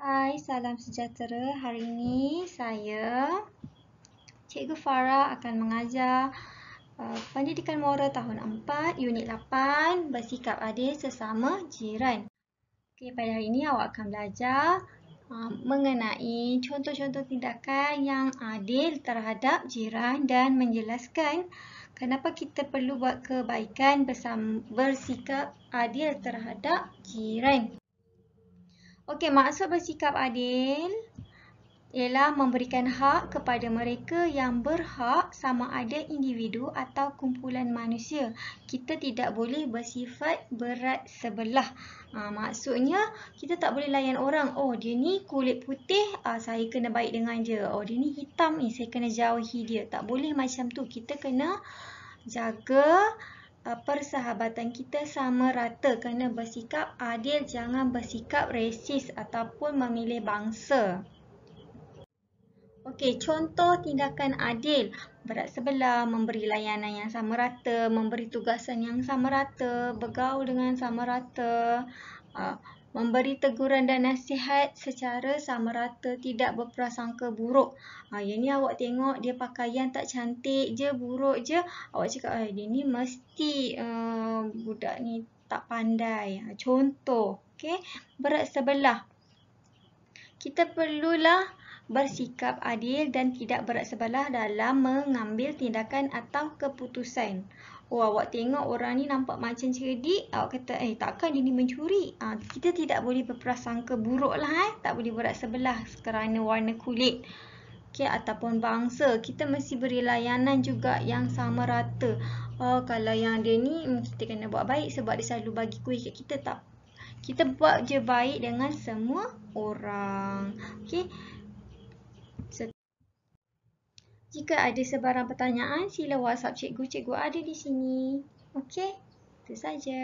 Hai, salam sejahtera. Hari ini saya, Cikgu Farah akan mengajar uh, pendidikan moral tahun 4, unit 8, bersikap adil sesama jiran. Okay, pada hari ini awak akan belajar uh, mengenai contoh-contoh tindakan yang adil terhadap jiran dan menjelaskan kenapa kita perlu buat kebaikan bersama, bersikap adil terhadap jiran. Okey, maksud bersikap adil ialah memberikan hak kepada mereka yang berhak sama ada individu atau kumpulan manusia. Kita tidak boleh bersifat berat sebelah. Ha, maksudnya, kita tak boleh layan orang. Oh, dia ni kulit putih, ha, saya kena baik dengan dia. Oh, dia ni hitam ni, saya kena jauhi dia. Tak boleh macam tu. Kita kena jaga... Eh, persahabatan kita sama rata kena bersikap adil jangan bersikap rasis ataupun memilih bangsa Okey, contoh tindakan adil berat sebelah memberi layanan yang sama rata memberi tugasan yang sama rata bergaul dengan sama rata eh, memberi teguran dan nasihat secara sama rata tidak berprasangka buruk. Ha, yang ni awak tengok dia pakaian tak cantik je, buruk je. Awak cakap, eh, dia ni mesti uh, budak ni tak pandai. Ha, contoh, okay? berat sebelah. Kita perlulah bersikap adil dan tidak berat sebelah dalam mengambil tindakan atau keputusan. Oh awak tengok orang ni nampak macam cerdik Awak kata eh takkan dia ni mencuri ha, Kita tidak boleh berprasangka buruk lah eh Tak boleh berat sebelah kerana warna kulit Okay ataupun bangsa Kita mesti beri layanan juga yang sama rata Oh kalau yang dia ni mm, kita kena buat baik Sebab dia selalu bagi kuih kat kita tak Kita buat je baik dengan semua orang Okay jika ada sebarang pertanyaan, sila WhatsApp cikgu. Cikgu ada di sini. Okey, itu saja.